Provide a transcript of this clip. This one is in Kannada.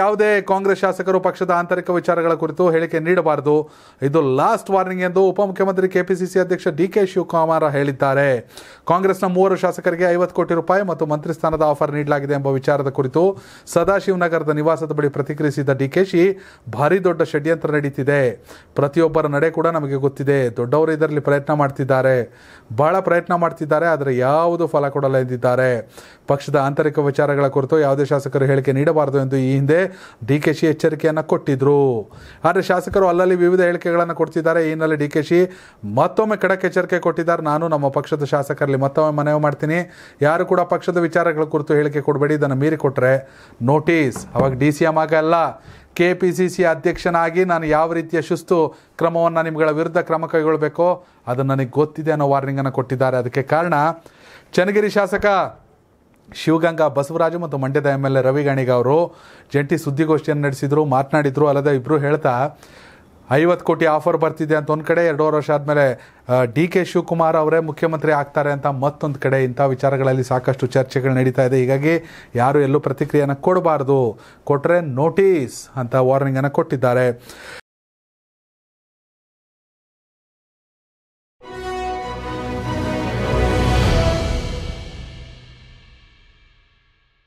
ಯಾವುದೇ ಕಾಂಗ್ರೆಸ್ ಶಾಸಕರು ಪಕ್ಷದ ಆಂತರಿಕ ವಿಚಾರಗಳ ಕುರಿತು ಹೇಳಿಕೆ ನೀಡಬಾರದು ಇದು ಲಾಸ್ಟ್ ವಾರ್ನಿಂಗ್ ಎಂದು ಉಪಮುಖ್ಯಮಂತ್ರಿ ಕೆಪಿಸಿಸಿ ಅಧ್ಯಕ್ಷ ಡಿ ಕೆ ಶಿವಕುಮಾರ್ ಹೇಳಿದ್ದಾರೆ ಕಾಂಗ್ರೆಸ್ನ ಮೂವರು ಶಾಸಕರಿಗೆ ಐವತ್ತು ಕೋಟಿ ರೂಪಾಯಿ ಮತ್ತು ಮಂತ್ರಿ ಸ್ಥಾನದ ಆಫರ್ ನೀಡಲಾಗಿದೆ ಎಂಬ ವಿಚಾರದ ಕುರಿತು ಸದಾಶಿವನಗರದ ನಿವಾಸದ ಬಳಿ ಪ್ರತಿಕ್ರಿಯಿಸಿದ ಡಿಕೆಶಿ ಭಾರಿ ದೊಡ್ಡ ಷಡ್ಯಂತ್ರ ನಡೀತಿದೆ ಪ್ರತಿಯೊಬ್ಬರ ನಡೆ ಕೂಡ ನಮಗೆ ಗೊತ್ತಿದೆ ದೊಡ್ಡವರು ಇದರಲ್ಲಿ ಪ್ರಯತ್ನ ಮಾಡ್ತಿದ್ದಾರೆ ಬಹಳ ಪ್ರಯತ್ನ ಮಾಡ್ತಿದ್ದಾರೆ ಆದರೆ ಯಾವುದು ಫಲ ಕೊಡಲ್ಲ ಎಂದಿದ್ದಾರೆ ಪಕ್ಷದ ಆಂತರಿಕ ವಿಚಾರಗಳ ಕುರಿತು ಯಾವುದೇ ಶಾಸಕರು ಹೇಳಿಕೆ ನೀಡಬಾರದು ಎಂದು ಈ ಹಿಂದೆ ಡಿ ಕೆ ಶಿ ಎಚ್ಚರಿಕೆಯನ್ನು ಕೊಟ್ಟಿದ್ದರು ಆದರೆ ಶಾಸಕರು ಅಲ್ಲಲ್ಲಿ ವಿವಿಧ ಹೇಳಿಕೆಗಳನ್ನು ಕೊಡ್ತಿದ್ದಾರೆ ಈ ಹಿನ್ನೆಲೆ ಡಿ ಕೆ ಶಿ ಮತ್ತೊಮ್ಮೆ ಖಡಕ್ ಎಚ್ಚರಿಕೆ ಕೊಟ್ಟಿದ್ದಾರೆ ನಾನು ನಮ್ಮ ಪಕ್ಷದ ಶಾಸಕರಲ್ಲಿ ಮತ್ತೊಮ್ಮೆ ಮನವಿ ಮಾಡ್ತೀನಿ ಯಾರು ಕೂಡ ಪಕ್ಷದ ವಿಚಾರಗಳ ಕುರಿತು ಹೇಳಿಕೆ ಕೊಡಬೇಡಿ ಇದನ್ನು ಮೀರಿ ಕೊಟ್ಟರೆ ನೋಟಿಸ್ ಅವಾಗ ಡಿ ಸಿ ಎಂ ಆಗಲ್ಲ ಕೆ ಪಿ ಸಿ ಸಿ ಅಧ್ಯಕ್ಷನಾಗಿ ನಾನು ಯಾವ ರೀತಿಯ ಶಿಸ್ತು ಕ್ರಮವನ್ನು ನಿಮ್ಗಳ ವಿರುದ್ಧ ಕ್ರಮ ಕೈಗೊಳ್ಳಬೇಕೋ ಅದು ನನಗೆ ಗೊತ್ತಿದೆ ಅನ್ನೋ ವಾರ್ನಿಂಗನ್ನು ಕೊಟ್ಟಿದ್ದಾರೆ ಅದಕ್ಕೆ ಕಾರಣ ಚನ್ನಗಿರಿ ಶಾಸಕ ಶಿವಗಂಗಾ ಬಸವರಾಜು ಮತ್ತು ಮಂಡ್ಯದ ಎಮ್ ಎಲ್ ಎ ರವಿ ಅವರು ಜಂಟಿ ಸುದ್ದಿಗೋಷ್ಠಿಯನ್ನು ನಡೆಸಿದರು ಮಾತನಾಡಿದರು ಅಲ್ಲದೆ ಇಬ್ಬರು ಹೇಳ್ತಾ ಐವತ್ತು ಕೋಟಿ ಆಫರ್ ಬರ್ತಿದೆ ಅಂತ ಒಂದು ಕಡೆ ಎರಡೂವರೆ ವರ್ಷ ಆದಮೇಲೆ ಡಿ ಕೆ ಶಿವಕುಮಾರ್ ಅವರೇ ಮುಖ್ಯಮಂತ್ರಿ ಆಗ್ತಾರೆ ಅಂತ ಮತ್ತೊಂದು ಕಡೆ ಇಂಥ ವಿಚಾರಗಳಲ್ಲಿ ಸಾಕಷ್ಟು ಚರ್ಚೆಗಳು ನಡೀತಾ ಇದೆ ಹೀಗಾಗಿ ಯಾರು ಎಲ್ಲೂ ಪ್ರತಿಕ್ರಿಯೆಯನ್ನು ಕೊಡಬಾರ್ದು ಕೊಟ್ಟರೆ ನೋಟಿಸ್ ಅಂತ ವಾರ್ನಿಂಗನ್ನು ಕೊಟ್ಟಿದ್ದಾರೆ